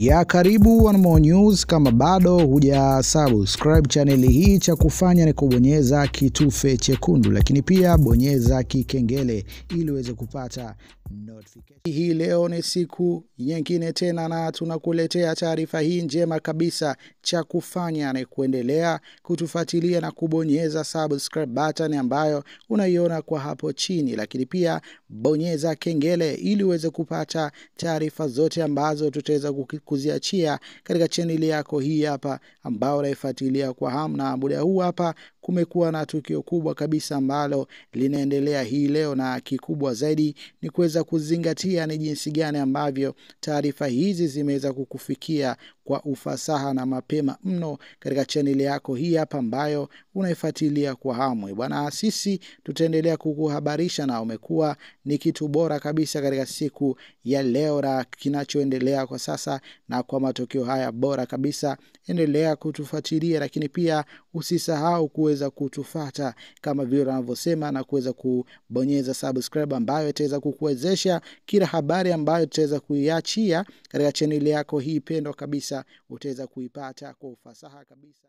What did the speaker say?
ya karibu One More News. Kama bado huja subscribe chaneli hii, cha kufanya ni kubonyeza kitufe chekundu, lakini pia bonyeza kikengele ili uweze kupata notification. Hii leo ni siku nyingine tena, na tunakuletea taarifa hii njema kabisa. Cha kufanya ni kuendelea kutufuatilia na kubonyeza subscribe button ambayo unaiona kwa hapo chini, lakini pia bonyeza kengele ili uweze kupata taarifa zote ambazo tutaweza kuziachia katika chaneli yako hii hapa ambao unaifuatilia kwa hamu, na Muda huu hapa kumekuwa na tukio kubwa kabisa ambalo linaendelea hii leo, na kikubwa zaidi ni kuweza kuzingatia ni jinsi gani ambavyo taarifa hizi zimeweza kukufikia kwa ufasaha na mapema mno katika chaneli yako hii hapa ambayo unaifuatilia kwa hamu bwana. Sisi tutaendelea kukuhabarisha na umekuwa ni kitu bora kabisa katika siku ya leo na kinachoendelea kwa sasa na kwa matokeo haya bora kabisa, endelea kutufuatilia, lakini pia usisahau kuweza kutufata kama vile anavyosema na kuweza kubonyeza subscribe ambayo itaweza kukuwezesha kila habari ambayo tutaweza kuiachia katika chaneli yako hii pendwa kabisa utaweza kuipata kwa ufasaha kabisa.